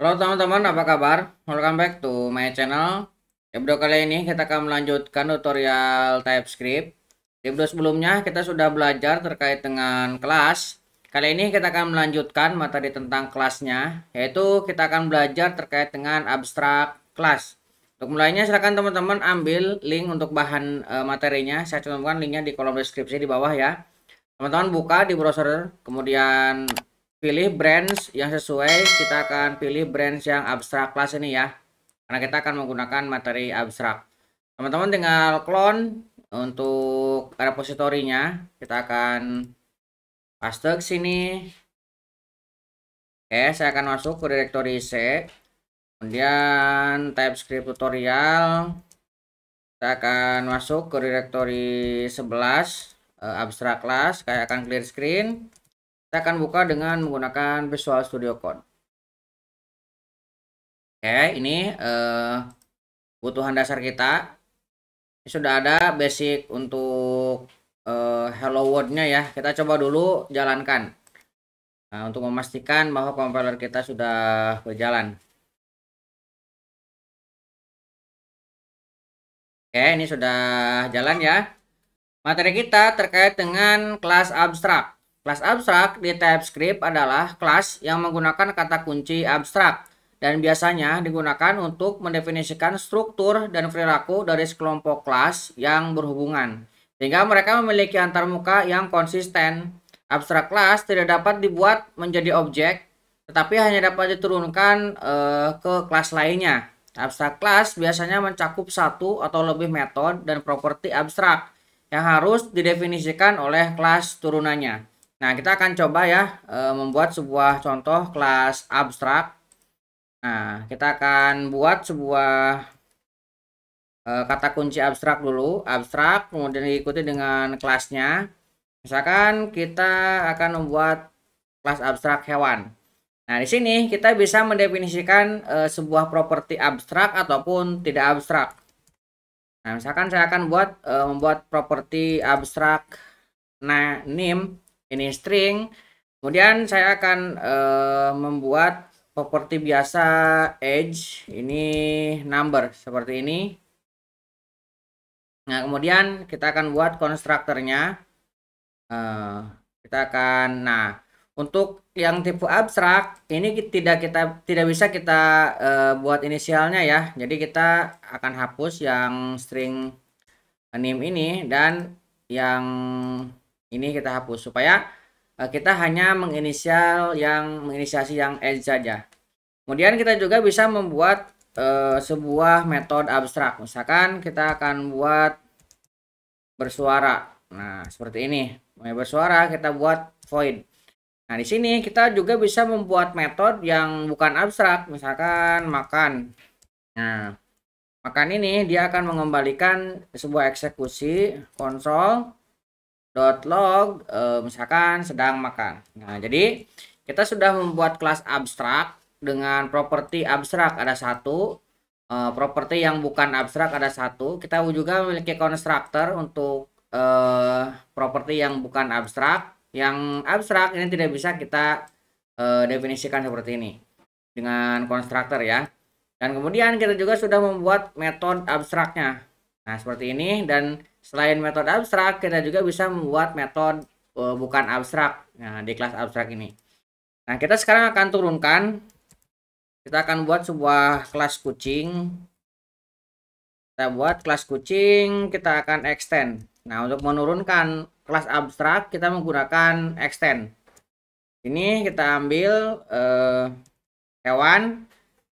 Halo teman-teman, apa kabar? Welcome back to my channel. Di video kali ini kita akan melanjutkan tutorial TypeScript. Di video sebelumnya kita sudah belajar terkait dengan kelas. Kali ini kita akan melanjutkan materi tentang kelasnya, yaitu kita akan belajar terkait dengan abstrak kelas. Untuk mulainya silakan teman-teman ambil link untuk bahan e, materinya. Saya cantumkan linknya di kolom deskripsi di bawah ya. Teman-teman buka di browser, kemudian pilih brands yang sesuai kita akan pilih brands yang abstrak kelas ini ya karena kita akan menggunakan materi abstrak teman-teman tinggal clone untuk repositorinya kita akan paste ke sini oke saya akan masuk ke directory C kemudian type script tutorial kita akan masuk ke directory 11 eh, abstrak kelas. saya akan clear screen kita akan buka dengan menggunakan Visual Studio Code. Oke, ini uh, kebutuhan dasar kita. Ini sudah ada basic untuk uh, hello world-nya ya. Kita coba dulu jalankan. Nah, untuk memastikan bahwa compiler kita sudah berjalan. Oke, ini sudah jalan ya. Materi kita terkait dengan kelas abstrak. Kelas abstrak di TypeScript adalah kelas yang menggunakan kata kunci abstrak dan biasanya digunakan untuk mendefinisikan struktur dan perilaku dari sekelompok kelas yang berhubungan. Sehingga mereka memiliki antarmuka yang konsisten. Abstrak kelas tidak dapat dibuat menjadi objek, tetapi hanya dapat diturunkan eh, ke kelas lainnya. Abstrak kelas biasanya mencakup satu atau lebih metode dan properti abstrak yang harus didefinisikan oleh kelas turunannya. Nah, kita akan coba ya eh, membuat sebuah contoh kelas abstrak. Nah, kita akan buat sebuah eh, kata kunci abstrak dulu, abstrak kemudian diikuti dengan kelasnya. Misalkan kita akan membuat kelas abstrak hewan. Nah, di sini kita bisa mendefinisikan eh, sebuah properti abstrak ataupun tidak abstrak. Nah, misalkan saya akan buat membuat properti abstrak name ini string kemudian saya akan uh, membuat properti biasa edge ini number seperti ini nah kemudian kita akan buat konstruktornya uh, eh, kita akan nah untuk yang tipe abstrak ini tidak kita tidak bisa kita uh, buat inisialnya ya jadi kita akan hapus yang string name ini dan yang ini kita hapus supaya eh, kita hanya menginisial yang menginisiasi yang L saja. Kemudian kita juga bisa membuat uh, sebuah metode abstrak. Misalkan kita akan buat bersuara. Nah, seperti ini. Mulai bersuara kita buat void. Nah, di sini kita juga bisa membuat metode yang bukan abstrak, misalkan makan. Nah, makan ini dia akan mengembalikan sebuah eksekusi konsol dot log e, misalkan sedang makan. Nah, jadi kita sudah membuat kelas abstrak dengan properti abstrak ada satu, e, properti yang bukan abstrak ada satu. Kita juga memiliki konstruktor untuk e, properti yang bukan abstrak. Yang abstrak ini tidak bisa kita e, definisikan seperti ini dengan konstruktor ya. Dan kemudian kita juga sudah membuat metode abstraknya. Nah, seperti ini dan selain metode abstrak, kita juga bisa membuat metode uh, bukan abstrak. Nah, di kelas abstrak ini. Nah, kita sekarang akan turunkan kita akan buat sebuah kelas kucing. Kita buat kelas kucing, kita akan extend. Nah, untuk menurunkan kelas abstrak, kita menggunakan extend. Ini kita ambil uh, hewan.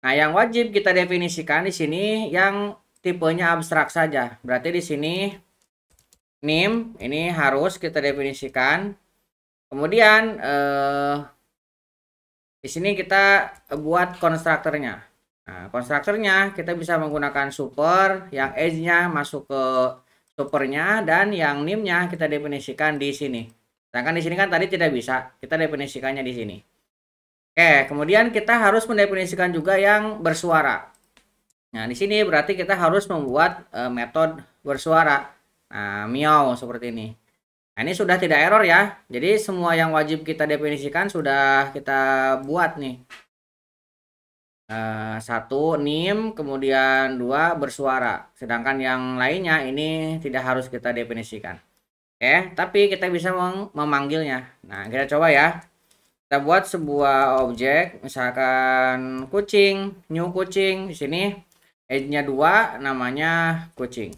Nah, yang wajib kita definisikan di sini yang tipenya abstrak saja. Berarti di sini NIM ini harus kita definisikan. Kemudian eh, di sini kita buat konstruktornya. Nah, konstruktornya kita bisa menggunakan super yang edge-nya masuk ke supernya dan yang NIM-nya kita definisikan di sini. Sedangkan di sini kan tadi tidak bisa, kita definisikannya di sini. Oke, kemudian kita harus mendefinisikan juga yang bersuara. Nah, di sini berarti kita harus membuat e, metode bersuara. Nah, miau seperti ini. Nah, ini sudah tidak error ya. Jadi semua yang wajib kita definisikan sudah kita buat nih. E, satu nim, kemudian dua bersuara. Sedangkan yang lainnya ini tidak harus kita definisikan. Oke, tapi kita bisa memanggilnya. Nah, kita coba ya kita buat sebuah objek misalkan kucing new kucing di sini edge-nya dua namanya kucing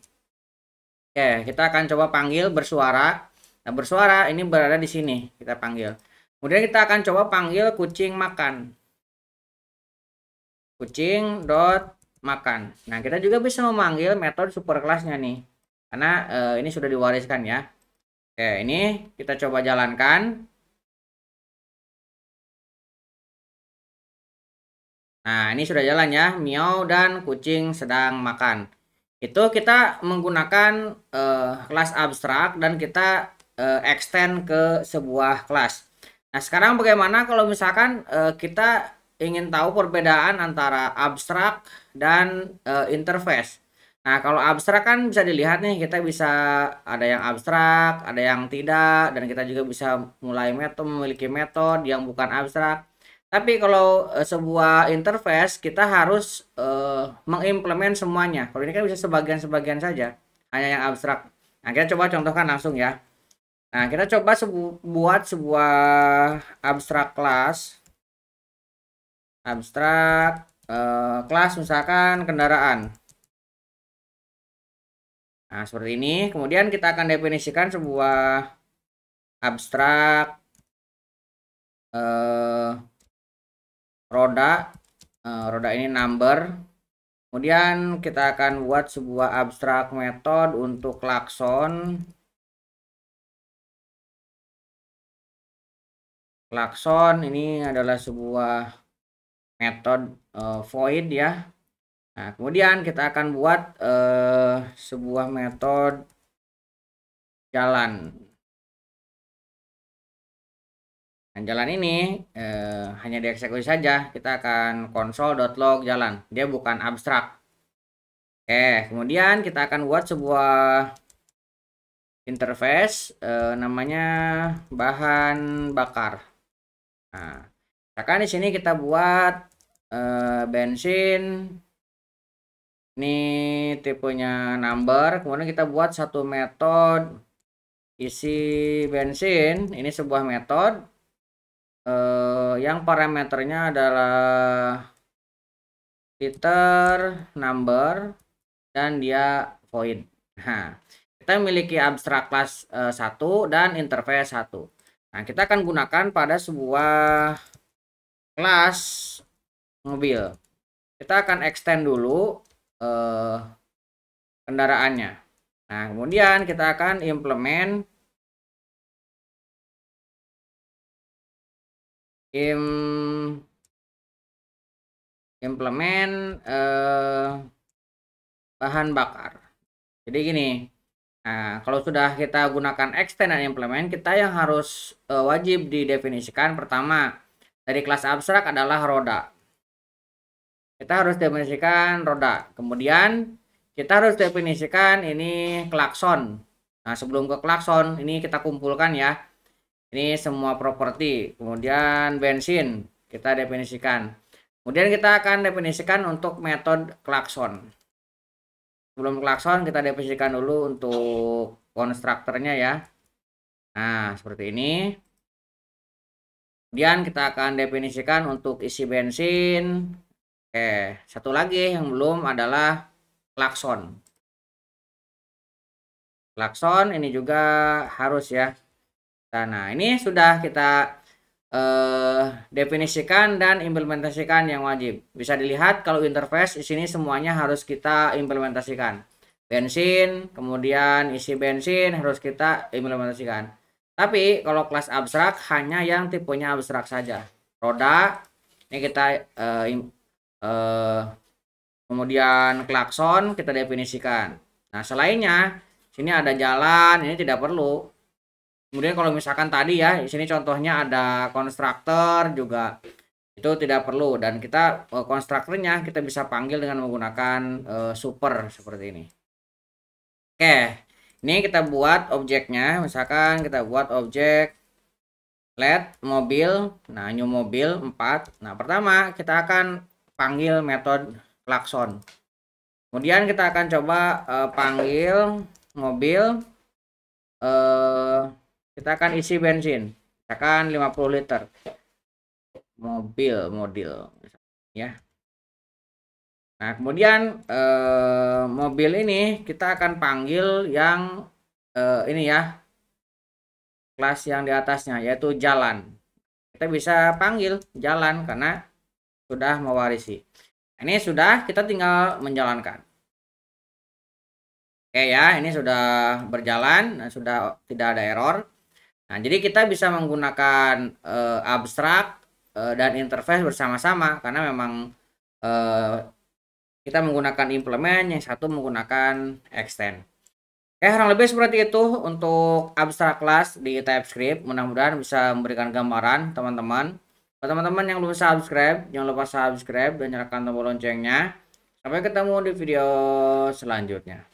oke kita akan coba panggil bersuara nah bersuara ini berada di sini kita panggil kemudian kita akan coba panggil kucing makan kucing dot makan nah kita juga bisa memanggil metode super kelasnya nih karena eh, ini sudah diwariskan ya oke ini kita coba jalankan Nah, ini sudah jalan ya. Miau dan kucing sedang makan. Itu kita menggunakan uh, kelas abstrak dan kita uh, extend ke sebuah kelas. Nah, sekarang bagaimana kalau misalkan uh, kita ingin tahu perbedaan antara abstrak dan uh, interface. Nah, kalau abstrak kan bisa dilihat nih, kita bisa ada yang abstrak, ada yang tidak, dan kita juga bisa mulai metode memiliki metode yang bukan abstrak. Tapi kalau uh, sebuah interface kita harus uh, mengimplement semuanya. Kalau ini kan bisa sebagian-sebagian saja, hanya yang abstrak. Nah, kita coba contohkan langsung ya. Nah, kita coba sebu buat sebuah abstrak kelas. Abstrak uh, kelas misalkan kendaraan. Nah, seperti ini. Kemudian kita akan definisikan sebuah abstrak uh, roda uh, roda ini number kemudian kita akan buat sebuah abstrak method untuk klakson klakson ini adalah sebuah method uh, void ya nah kemudian kita akan buat uh, sebuah method jalan Dan jalan ini eh, hanya dieksekusi saja. Kita akan console.log jalan. Dia bukan abstrak. Oke, kemudian kita akan buat sebuah interface eh, namanya bahan bakar. Nah, akan di sini kita buat eh, bensin. Ini tipenya number. Kemudian kita buat satu metode isi bensin. Ini sebuah metode eh, yang parameternya adalah liter number dan dia void. Nah, kita memiliki abstrak kelas eh, 1 dan interface 1. Nah, kita akan gunakan pada sebuah kelas mobil. Kita akan extend dulu eh, kendaraannya. Nah, kemudian kita akan implement im implement eh, bahan bakar. Jadi gini, nah kalau sudah kita gunakan extend dan implement, kita yang harus eh, wajib didefinisikan pertama dari kelas abstrak adalah roda. Kita harus definisikan roda. Kemudian kita harus definisikan ini klakson. Nah sebelum ke klakson ini kita kumpulkan ya ini semua properti kemudian bensin kita definisikan kemudian kita akan definisikan untuk metode klakson sebelum klakson kita definisikan dulu untuk konstruktornya ya nah seperti ini kemudian kita akan definisikan untuk isi bensin oke satu lagi yang belum adalah klakson klakson ini juga harus ya Nah, ini sudah kita eh, definisikan dan implementasikan yang wajib. Bisa dilihat kalau interface di sini semuanya harus kita implementasikan. Bensin, kemudian isi bensin harus kita implementasikan. Tapi kalau kelas abstrak hanya yang tipenya abstrak saja. Roda ini kita eh, eh, kemudian klakson kita definisikan. Nah, selainnya sini ada jalan, ini tidak perlu kemudian kalau misalkan tadi ya di sini contohnya ada konstruktor juga itu tidak perlu dan kita eh, konstruktornya kita bisa panggil dengan menggunakan uh, super seperti ini oke ini kita buat objeknya misalkan kita buat objek led mobil nah new mobil 4 nah pertama kita akan panggil metode klakson kemudian kita akan coba uh, panggil mobil uh, kita akan isi bensin misalkan 50 liter mobil model ya nah kemudian eh, mobil ini kita akan panggil yang eh, ini ya kelas yang di atasnya yaitu jalan kita bisa panggil jalan karena sudah mewarisi nah, ini sudah kita tinggal menjalankan oke ya ini sudah berjalan sudah tidak ada error Nah, jadi kita bisa menggunakan uh, abstrak uh, dan interface bersama-sama karena memang uh, kita menggunakan implement, yang satu menggunakan extend. Oke, kurang lebih seperti itu untuk abstrak class di TypeScript. Mudah-mudahan bisa memberikan gambaran teman-teman. Buat teman-teman yang belum subscribe, jangan lupa subscribe dan nyalakan tombol loncengnya. Sampai ketemu di video selanjutnya.